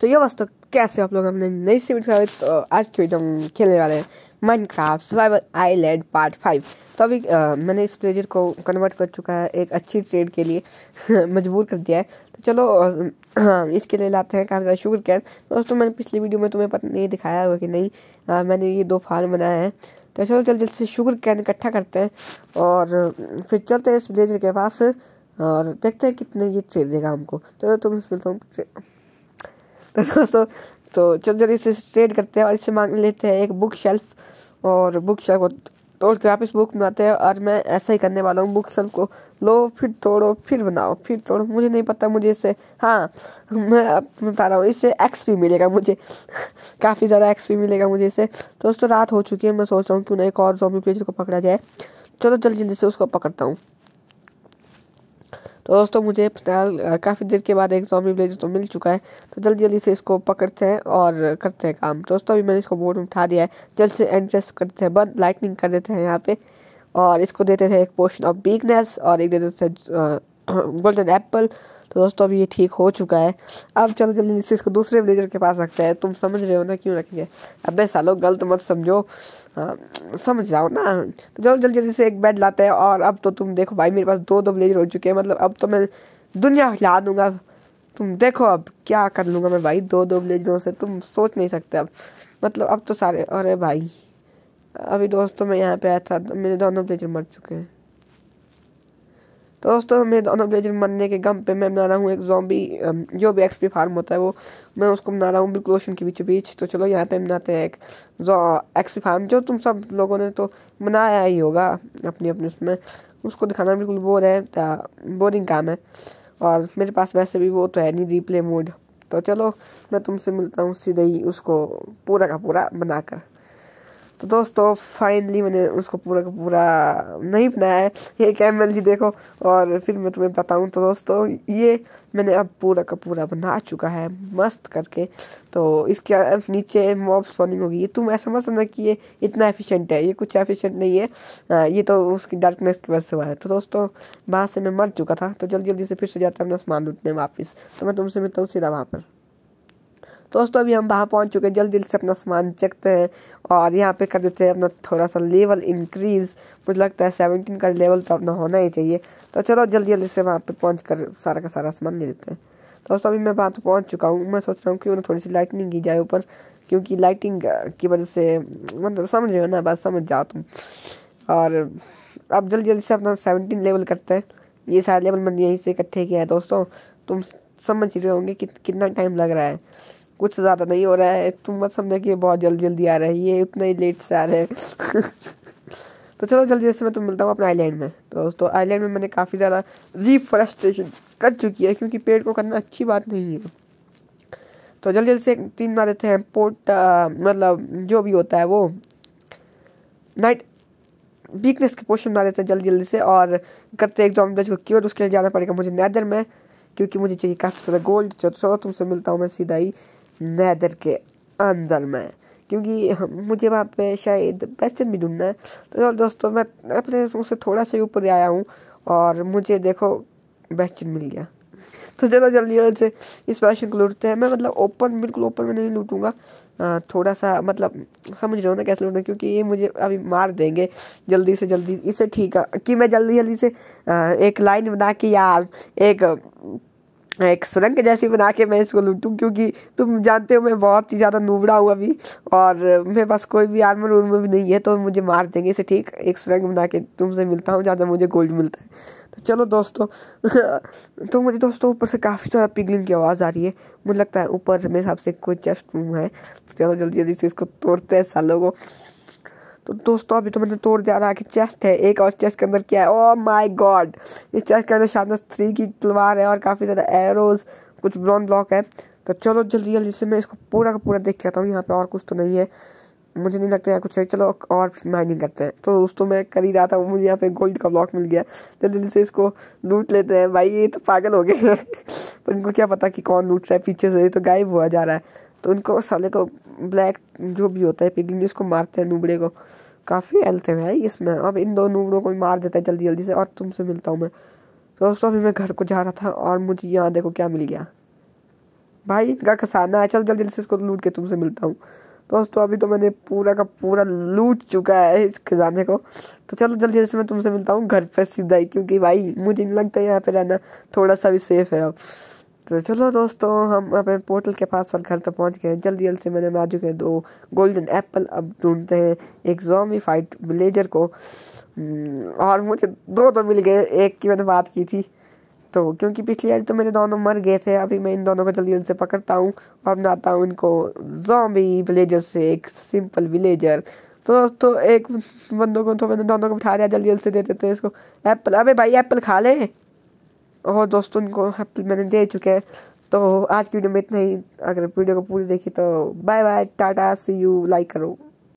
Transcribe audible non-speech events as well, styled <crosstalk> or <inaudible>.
तो ये वस्तु कैसे आप लोग हमने नई सीमेंट का तो आज की वीडियो हम खेलने वाले हैं Minecraft survival island part five तो अभी आ, मैंने इस प्लेजर को कन्वर्ट कर चुका है एक अच्छी ट्रेड के लिए मजबूर कर दिया है तो चलो हाँ इसके लिए लाते हैं काफ़ी शुगर कैन दोस्तों मैंने पिछली वीडियो में तुम्हें पता नहीं दिखाया हुआ कि नहीं आ, मैंने ये दो फार्म बनाए हैं तो चलो जल्द जल्द से शुगर कैन इकट्ठा करते हैं और फिर चलते हैं इस प्लेजर के पास और देखते हैं कितने ये ट्रेड देगा हमको चलो तुम मिलता हूँ <laughs> तो दोस्तों तो, तो चलो जल्दी इसे ट्रेड करते हैं और इससे मांग लेते हैं एक बुक शेल्फ और बुक शेल्फ को तोड़ के वापस बुक बनाते हैं और मैं ऐसा ही करने वाला हूँ बुक शेल्फ को लो फिर तोड़ो फिर बनाओ फिर तोड़ो मुझे नहीं पता मुझे इससे हाँ मैं बता रहा हूँ इससे एक्स भी मिलेगा मुझे <laughs> काफ़ी ज़्यादा एक्स भी मिलेगा मुझे इससे दोस्तों रात हो चुकी है मैं सोच रहा हूँ क्यों उन्हें एक और भी पेज को पकड़ा जाए चलो जल्दी जल्दी से उसको पकड़ता हूँ तो दोस्तों मुझे फिलहाल काफ़ी देर के बाद एक जॉम्बी विलेज तो मिल चुका है तो जल्दी जल्दी से इसको पकड़ते हैं और करते हैं काम तो दोस्तों अभी मैंने इसको बोर्ड में उठा दिया है जल्द से एंट्रेस करते हैं बंद लाइटनिंग कर देते हैं यहाँ पे और इसको देते थे एक पोर्शन ऑफ वीकनेस और एक देते थे गोल्डन एप्पल तो दोस्तों अब ये ठीक हो चुका है अब चलो जल्दी जल्दी इसको दूसरे विलेजर के पास रखते हैं तुम समझ रहे हो ना क्यों रखेंगे अबे सालो गलत मत समझो आ, समझ जाओ ना तो चलो जल्दी जल्दी से एक बेड लाते हैं और अब तो तुम देखो भाई मेरे पास दो दो विलेजर हो चुके हैं मतलब अब तो मैं दुनिया हिला दूंगा तुम देखो अब क्या कर लूँगा मैं भाई दो दो विलेजरों से तुम सोच नहीं सकते अब मतलब अब तो सारे अरे भाई अभी दोस्तों मैं यहाँ पे आया था मेरे दोनों विलेजर मर चुके हैं तो दोस्तों मैं दोनों तो ब्लेजर मरने के गम पे मैं बना रहा हूँ एक जॉम्बी um, जो भी एक्सपी फार्म होता है वो मैं उसको बना रहा हूँ बिल्कुल ओशन के बीचों बीच तो चलो यहाँ पे बनाते हैं एक जो एक्सपी फार्म जो तुम सब लोगों ने तो बनाया ही होगा अपनी अपनी उसमें उसको दिखाना बिल्कुल बोर है बोरिंग काम है और मेरे पास वैसे भी वो तो है नहीं रीप्ले मोड तो चलो मैं तुमसे मिलता हूँ सीधे ही उसको पूरा का पूरा बनाकर तो दोस्तों फाइनली मैंने उसको पूरा का पूरा नहीं बनाया है ये कैमल जी देखो और फिर मैं तुम्हें बताऊँ तो दोस्तों ये मैंने अब पूरा का पूरा बना चुका है मस्त करके तो इसके नीचे मॉब स्पॉनिंग होगी तुम ऐसा मत समझना कि ये इतना एफिशिएंट है ये कुछ एफिशिएंट नहीं है आ, ये तो उसकी डार्कनेस की वजह से हुआ है तो दोस्तों वहाँ से मैं मर चुका था तो जल्दी जल्दी से फिर से जाता हूँ अपना सामान लूटने वापस तो मैं तुमसे मिलता हूँ सीधा वहाँ पर दोस्तों अभी हम वहाँ पहुँच चुके हैं जल्दी जल्दी से अपना सामान चेकते हैं और यहाँ पे कर देते हैं अपना थोड़ा सा लेवल इंक्रीज़ मुझे लगता है सेवनटीन का लेवल तो अपना होना ही चाहिए तो चलो जल्दी जल्दी से वहाँ पर पहुँच कर सारा का सारा सामान ले लेते हैं दोस्तों अभी मैं वहाँ तो पहुँच चुका हूँ मैं सोच रहा हूँ कि उन्हें थोड़ी सी लाइटनिंग की जाए ऊपर क्योंकि लाइटिंग की वजह से मतलब समझ रहे हो ना बस समझ जाओ तुम और अब जल्दी जल्दी से अपना सेवनटीन लेवल करते हैं ये सारे लेवल मैंने यहीं से इकट्ठे किया है दोस्तों तुम समझ रहे होंगे कि कितना टाइम लग रहा है कुछ ज़्यादा नहीं हो रहा है तुम मत समझना कि ये बहुत जल्दी जल्दी आ रहा है ये उतना ही लेट से आ रहे हैं <laughs> तो चलो जल्दी जैसे मैं तुम मिलता हूँ अपने आइलैंड में तो दोस्तों आइलैंड में मैंने काफ़ी ज़्यादा रिफ्रेस्ट्रेशन कर चुकी है क्योंकि पेड़ को करना अच्छी बात नहीं है तो जल्दी जल्दी से तीन मार देते हैं पोर्ट मतलब जो भी होता है वो नाइट वीकनेस के पोर्शन बना देते हैं जल्दी जल्दी से और करते एक जॉम को क्योर उसके लिए जाना पड़ेगा मुझे नैदर में क्योंकि मुझे चाहिए काफ़ी सारा गोल्ड चलो तुमसे मिलता हूँ मैं सीधा ही नैदर के अंदर में क्योंकि मुझे वहाँ पे शायद वेस्टर्न भी ढूंढना है तो दोस्तों मैं अपने उससे थोड़ा सा ऊपर आया हूँ और मुझे देखो वेस्टर्न मिल गया तो चलो जल्दी जल्दी से इस वेस्टर्न को लूटते हैं मैं मतलब ओपन बिल्कुल ओपन में नहीं लूटूंगा थोड़ा सा मतलब समझ रहे हो ना कैसे लूटना क्योंकि ये मुझे अभी मार देंगे जल्दी से जल्दी इसे ठीक है कि मैं जल्दी जल्दी से एक लाइन बना के या एक एक सुरंग जैसी बना के मैं इसको लूटूँ क्योंकि तुम जानते हो मैं बहुत ही ज़्यादा नूबड़ा हूँ अभी और मेरे पास कोई भी आर्मर उर्मर भी नहीं है तो मुझे मार देंगे इसे ठीक एक सुरंग बना के तुमसे मिलता हूँ ज़्यादा मुझे गोल्ड मिलता है तो चलो दोस्तों <laughs> तो मुझे दोस्तों ऊपर से काफ़ी सारा पिघलिंग की आवाज़ आ रही है मुझे लगता है ऊपर मेरे हिसाब से कोई चेस्ट रूम है तो चलो जल्दी जल्दी से इसको तोड़ते हैं सालों को तो दोस्तों अभी तो मैंने तोड़ दिया रहा कि चेस्ट है एक और चेस्ट के अंदर क्या है ओ माय गॉड इस चेस्ट के अंदर शायद थ्री की तलवार है और काफ़ी ज़्यादा एरोज कुछ ब्राउन ब्लॉक है तो चलो जल्दी जल्दी से मैं इसको पूरा का पूरा देख के आता हूँ यहाँ पे और कुछ तो नहीं है मुझे नहीं लगता यहाँ कुछ है चलो और माइनिंग करते हैं तो दोस्तों मैं कर ही रहा था मुझे यहाँ पे गोल्ड का ब्लॉक मिल गया जल्दी जल्दी से इसको लूट लेते हैं भाई ये तो पागल हो गए हैं पर इनको क्या पता कि कौन लूट रहा है पीछे से ये तो गायब हुआ जा रहा है तो इनको साले को ब्लैक जो भी होता है पिगलिन इसको मारते हैं नूबड़े को काफ़ी हेल्थ है इसमें अब इन दो नूबड़ों को मार देता है जल्दी जल्दी से और तुमसे मिलता हूँ मैं दोस्तों अभी मैं घर को जा रहा था और मुझे यहाँ देखो क्या मिल गया भाई इनका खसाना है चल जल्दी जल्दी से इसको लूट के तुमसे मिलता हूँ दोस्तों अभी तो मैंने पूरा का पूरा लूट चुका है इस खजाने को तो चलो जल्दी जल्दी से मैं तुमसे मिलता हूँ घर पर सीधा ही क्योंकि भाई मुझे नहीं लगता है यहाँ पर रहना थोड़ा सा भी सेफ है अब तो चलो दोस्तों हम अपने पोर्टल के पास और घर तक पहुंच गए जल्दी जल्द से मैंने बना चुके हैं दो गोल्डन एप्पल अब ढूंढते हैं एक जोमी फाइट विलेजर को हम्म, और मुझे दो तो मिल गए एक की मैंने बात की थी तो क्योंकि पिछली बार तो मेरे दोनों मर गए थे अभी मैं इन दोनों को जल्दी जल्दी से पकड़ता हूँ और बनाता हूँ इनको जोमी विलेजर से एक सिंपल विलेजर तो दोस्तों एक बंदों को तो मैंने दोनों को बिठा दिया जल्दी जल्दी से दे देते हैं इसको एप्पल अबे भाई एप्पल खा ले और दोस्तों उनको हैप्पी मैंने दे चुके हैं तो आज की वीडियो में इतना ही अगर वीडियो को पूरी देखी तो bye bye tata see you like करो